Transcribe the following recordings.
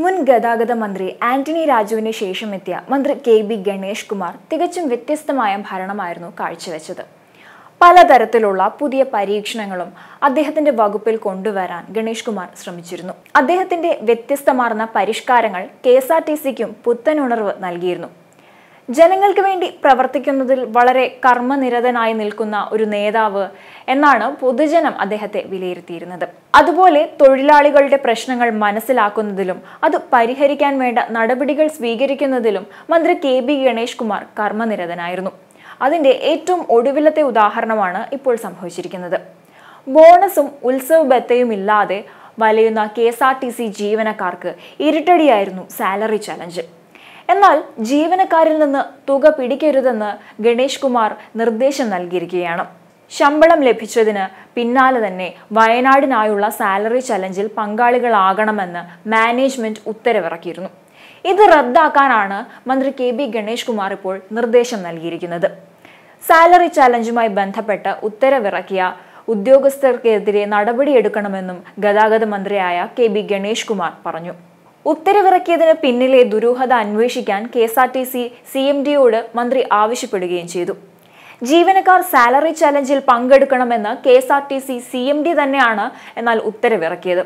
മുൻ ഗതാഗത മന്ത്രി ആന്റണി രാജുവിന് ശേഷം എത്തിയ മന്ത്രി കെ ബി ഗണേഷ് കുമാർ തികച്ചും വ്യത്യസ്തമായ ഭരണമായിരുന്നു കാഴ്ചവെച്ചത് പലതരത്തിലുള്ള പുതിയ പരീക്ഷണങ്ങളും അദ്ദേഹത്തിന്റെ വകുപ്പിൽ കൊണ്ടുവരാൻ ഗണേഷ് കുമാർ ശ്രമിച്ചിരുന്നു അദ്ദേഹത്തിന്റെ വ്യത്യസ്തമാർന്ന പരിഷ്കാരങ്ങൾ കെ എസ് ആർ ടി സിക്കും പുത്തനുണർവ് നൽകിയിരുന്നു ജനങ്ങൾക്ക് വേണ്ടി പ്രവർത്തിക്കുന്നതിൽ വളരെ കർമ്മനിരതനായി നിൽക്കുന്ന ഒരു നേതാവ് എന്നാണ് പൊതുജനം അദ്ദേഹത്തെ വിലയിരുത്തിയിരുന്നത് അതുപോലെ തൊഴിലാളികളുടെ പ്രശ്നങ്ങൾ മനസ്സിലാക്കുന്നതിലും അത് പരിഹരിക്കാൻ വേണ്ട നടപടികൾ സ്വീകരിക്കുന്നതിലും മന്ത്രി കെ ബി ഗണേഷ് കുമാർ കർമ്മനിരതനായിരുന്നു അതിൻ്റെ ഏറ്റവും ഒടുവിലത്തെ ഉദാഹരണമാണ് ഇപ്പോൾ സംഭവിച്ചിരിക്കുന്നത് ബോണസും ഉത്സവ ബത്തയും ഇല്ലാതെ വലയുന്ന K S R T C ജീവനക്കാർക്ക് ഇരുട്ടടിയായിരുന്നു സാലറി ചലഞ്ച് എന്നാൽ ജീവനക്കാരിൽ നിന്ന് തുക പിടിക്കരുതെന്ന് ഗണേഷ് കുമാർ നിർദ്ദേശം നൽകിയിരിക്കുകയാണ് ശമ്പളം ലഭിച്ചതിന് പിന്നാലെ തന്നെ വയനാടിനായുള്ള സാലറി ചലഞ്ചിൽ പങ്കാളികളാകണമെന്ന് മാനേജ്മെന്റ് ഉത്തരവിറക്കിയിരുന്നു ഇത് റദ്ദാക്കാനാണ് മന്ത്രി കെ ബി ഗണേഷ് കുമാർ ഇപ്പോൾ നിർദ്ദേശം നൽകിയിരിക്കുന്നത് സാലറി ചാലഞ്ചുമായി ബന്ധപ്പെട്ട് ഉത്തരവിറക്കിയ ഉദ്യോഗസ്ഥർക്കെതിരെ നടപടിയെടുക്കണമെന്നും ഗതാഗത മന്ത്രിയായ കെ ബി ഗണേഷ് കുമാർ പറഞ്ഞു ഉത്തരവിറക്കിയതിന് പിന്നിലെ ദുരൂഹത അന്വേഷിക്കാൻ K S R T C C M ഡിയോട് മന്ത്രി ആവശ്യപ്പെടുകയും ചെയ്തു ജീവനക്കാർ സാലറി ചലഞ്ചിൽ പങ്കെടുക്കണമെന്ന് K S R T C C M D തന്നെയാണ് എന്നാൽ ഉത്തരവിറക്കിയത്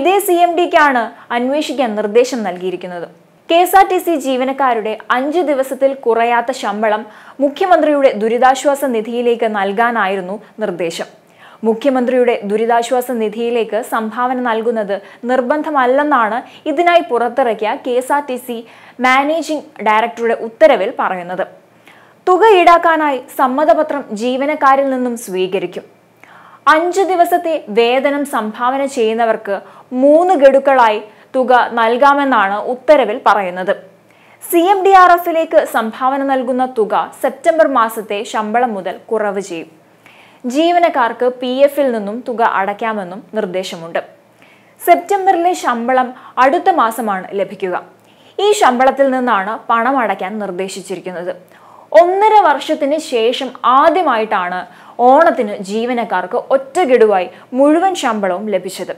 ഇതേ സി എം ഡിക്കാണ് അന്വേഷിക്കാൻ നിർദ്ദേശം നൽകിയിരിക്കുന്നത് K S R T C ജീവനക്കാരുടെ അഞ്ച് ദിവസത്തിൽ കുറയാത്ത ശമ്പളം മുഖ്യമന്ത്രിയുടെ ദുരിതാശ്വാസ നിധിയിലേക്ക് നൽകാനായിരുന്നു നിർദ്ദേശം മുഖ്യമന്ത്രിയുടെ ദുരിതാശ്വാസ നിധിയിലേക്ക് സംഭാവന നൽകുന്നത് നിർബന്ധമല്ലെന്നാണ് ഇതിനായി പുറത്തിറക്കിയ K S R T C managing ഡയറക്ടറുടെ ഉത്തരവിൽ പറയുന്നത് തുക ഈടാക്കാനായി സമ്മതപത്രം ജീവനക്കാരിൽ നിന്നും സ്വീകരിക്കും അഞ്ച് ദിവസത്തെ വേതനം സംഭാവന ചെയ്യുന്നവർക്ക് മൂന്ന് ഗഡുക്കളായി തുക നൽകാമെന്നാണ് ഉത്തരവിൽ പറയുന്നത് സി എം ഡി ആർ എഫിലേക്ക് സംഭാവന നൽകുന്ന തുക സെപ്റ്റംബർ മാസത്തെ ശമ്പളം മുതൽ കുറവ് ചെയ്യും ജീവനക്കാർക്ക് പി എഫിൽ നിന്നും തുക അടയ്ക്കാമെന്നും നിർദ്ദേശമുണ്ട് സെപ്റ്റംബറിലെ ശമ്പളം അടുത്ത മാസമാണ് ലഭിക്കുക ഈ ശമ്പളത്തിൽ നിന്നാണ് പണം അടയ്ക്കാൻ നിർദ്ദേശിച്ചിരിക്കുന്നത് ഒന്നര വർഷത്തിന് ശേഷം ആദ്യമായിട്ടാണ് ഓണത്തിന് ജീവനക്കാർക്ക് ഒറ്റഗഡുവായി മുഴുവൻ ശമ്പളവും ലഭിച്ചത്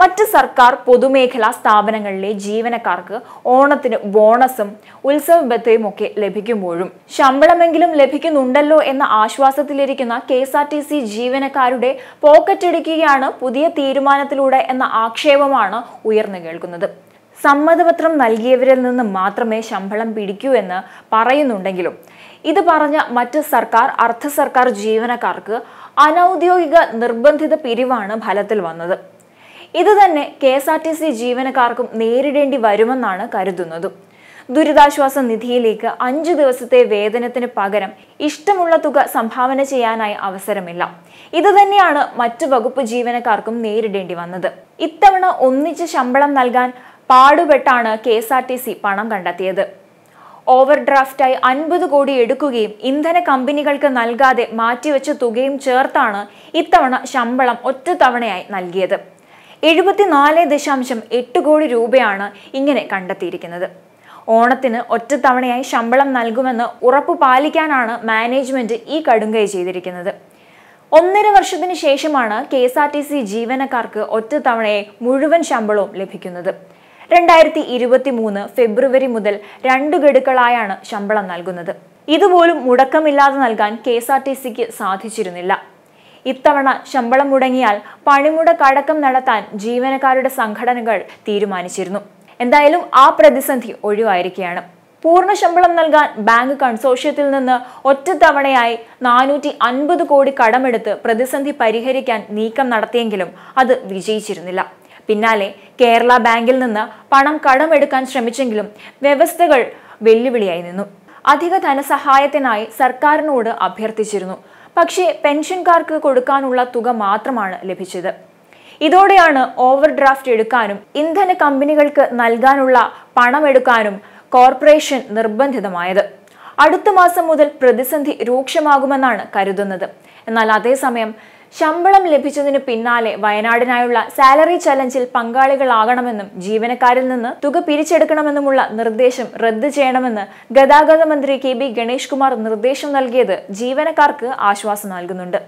മറ്റ് സർക്കാർ പൊതുമേഖലാ സ്ഥാപനങ്ങളിലെ ജീവനക്കാർക്ക് ഓണത്തിന് ബോണസും ഉത്സവ ബത്തയും ഒക്കെ ലഭിക്കുമ്പോഴും ശമ്പളമെങ്കിലും ലഭിക്കുന്നുണ്ടല്ലോ എന്ന ആശ്വാസത്തിലിരിക്കുന്ന K S R T C ജീവനക്കാരുടെ പോക്കറ്റടിക്കുകയാണ് പുതിയ തീരുമാനത്തിലൂടെ എന്ന ആക്ഷേപമാണ് ഉയർന്നു കേൾക്കുന്നത് സമ്മതപത്രം നൽകിയവരിൽ നിന്ന് മാത്രമേ ശമ്പളം പിടിക്കൂ എന്ന് പറയുന്നുണ്ടെങ്കിലും ഇത് പറഞ്ഞ മറ്റ് സർക്കാർ അർദ്ധ സർക്കാർ ജീവനക്കാർക്ക് അനൗദ്യോഗിക നിർബന്ധിത പിരിവാണ് ഫലത്തിൽ വന്നത് ഇതുതന്നെ K S R T C ജീവനക്കാർക്കും നേരിടേണ്ടി വരുമെന്നാണ് കരുതുന്നത് ദുരിതാശ്വാസ നിധിയിലേക്ക് അഞ്ചു ദിവസത്തെ വേതനത്തിന് പകരം ഇഷ്ടമുള്ള തുക സംഭാവന ചെയ്യാനായി അവസരമില്ല ഇതുതന്നെയാണ് മറ്റു വകുപ്പ് ജീവനക്കാർക്കും നേരിടേണ്ടി വന്നത് ഇത്തവണ ഒന്നിച്ച് ശമ്പളം നൽകാൻ പാടുപെട്ടാണ് K S R T C പണം കണ്ടെത്തിയത് ഓവർ ഡ്രാഫ്റ്റായി അൻപത് കോടി എടുക്കുകയും ഇന്ധന കമ്പനികൾക്ക് നൽകാതെ മാറ്റിവെച്ച തുകയും ചേർത്താണ് ഇത്തവണ ശമ്പളം ഒറ്റത്തവണയായി നൽകിയത് എഴുപത്തിനാല് ദശാംശം എട്ട് കോടി രൂപയാണ് ഇങ്ങനെ കണ്ടെത്തിയിരിക്കുന്നത് ഓണത്തിന് ഒറ്റത്തവണയായി ശമ്പളം നൽകുമെന്ന് ഉറപ്പ് പാലിക്കാനാണ് മാനേജ്മെന്റ് ഈ കടുങ്കൈ ചെയ്തിരിക്കുന്നത് ഒന്നര വർഷത്തിന് ശേഷമാണ് K S R T C ജീവനക്കാർക്ക് ഒറ്റത്തവണയെ മുഴുവൻ ശമ്പളവും ലഭിക്കുന്നത് രണ്ടായിരത്തി ഇരുപത്തി മൂന്ന് ഫെബ്രുവരി മുതൽ രണ്ട് ഗഡുക്കളായാണ് ശമ്പളം നൽകുന്നത് ഇതുപോലും മുടക്കമില്ലാതെ നൽകാൻ കെ എസ് ആർ ടി സിക്ക് സാധിച്ചിരുന്നില്ല ഇത്തവണ ശമ്പളം മുടങ്ങിയാൽ പണിമുട അടക്കം നടത്താൻ ജീവനക്കാരുടെ സംഘടനകൾ തീരുമാനിച്ചിരുന്നു എന്തായാലും ആ പ്രതിസന്ധി ഒഴിവായിരിക്കുകയാണ് പൂർണ്ണ ശമ്പളം നൽകാൻ ബാങ്ക് കൺസോഷ്യത്തിൽ നിന്ന് ഒറ്റത്തവണയായി നാനൂറ്റി അൻപത് കോടി കടമെടുത്ത് പ്രതിസന്ധി പരിഹരിക്കാൻ നീക്കം നടത്തിയെങ്കിലും അത് വിജയിച്ചിരുന്നില്ല പിന്നാലെ കേരള ബാങ്കിൽ നിന്ന് പണം കടമെടുക്കാൻ ശ്രമിച്ചെങ്കിലും വ്യവസ്ഥകൾ വെല്ലുവിളിയായി നിന്നു അധിക ധനസഹായത്തിനായി സർക്കാരിനോട് അഭ്യർത്ഥിച്ചിരുന്നു പക്ഷേ പെൻഷൻകാർക്ക് കൊടുക്കാനുള്ള തുക മാത്രമാണ് ലഭിച്ചത് ഇതോടെയാണ് ഓവർ ഡ്രാഫ്റ്റ് എടുക്കാനും ഇന്ധന കമ്പനികൾക്ക് നൽകാനുള്ള പണമെടുക്കാനും കോർപ്പറേഷൻ നിർബന്ധിതമായത് അടുത്ത മാസം മുതൽ പ്രതിസന്ധി രൂക്ഷമാകുമെന്നാണ് കരുതുന്നത് എന്നാൽ അതേസമയം ശമ്പളം ലഭിച്ചതിനു പിന്നാലെ വയനാടിനായുള്ള സാലറി ചലഞ്ചിൽ പങ്കാളികളാകണമെന്നും ജീവനക്കാരിൽ നിന്ന് തുക പിരിച്ചെടുക്കണമെന്നുമുള്ള നിർദ്ദേശം റദ്ദു ചെയ്യണമെന്ന് ഗതാഗത മന്ത്രി കെ ബി ഗണേഷ് കുമാർ നിർദ്ദേശം നൽകിയത് ജീവനക്കാർക്ക് ആശ്വാസം നൽകുന്നുണ്ട്